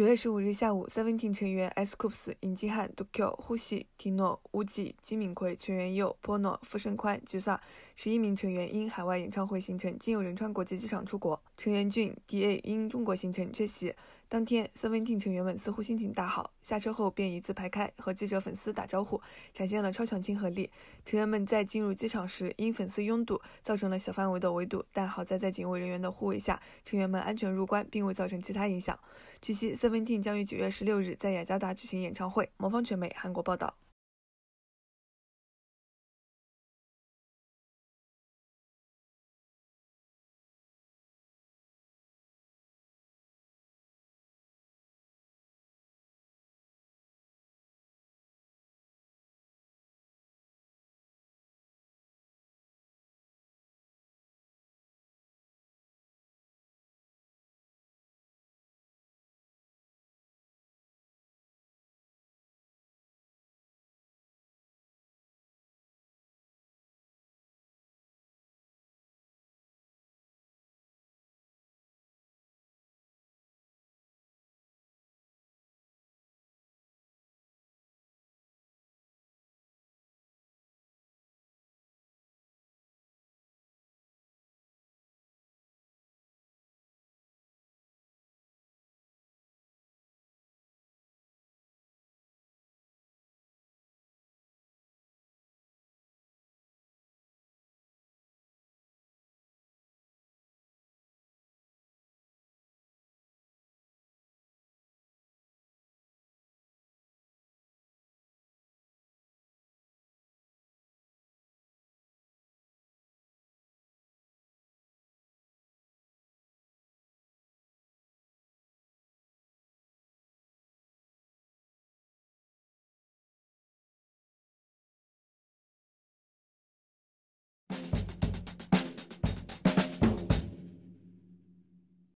九月十五日下午，Seventeen 成员 S.COUPS、尹京汉、都 o 呼吸、提诺、乌吉、金敏奎全员有波诺、傅胜宽吉萨十一名成员因海外演唱会行程，经由仁川国际机场出国。成员俊 D.A 因中国行程缺席。当天，Seventeen 成员们似乎心情大好，下车后便一字排开和记者、粉丝打招呼，展现了超强亲和力。成员们在进入机场时，因粉丝拥堵，造成了小范围的围堵，但好在在警卫人员的护卫下，成员们安全入关，并未造成其他影响。据悉，Seventeen 将于九月十六日在雅加达举行演唱会。魔方全媒韩国报道。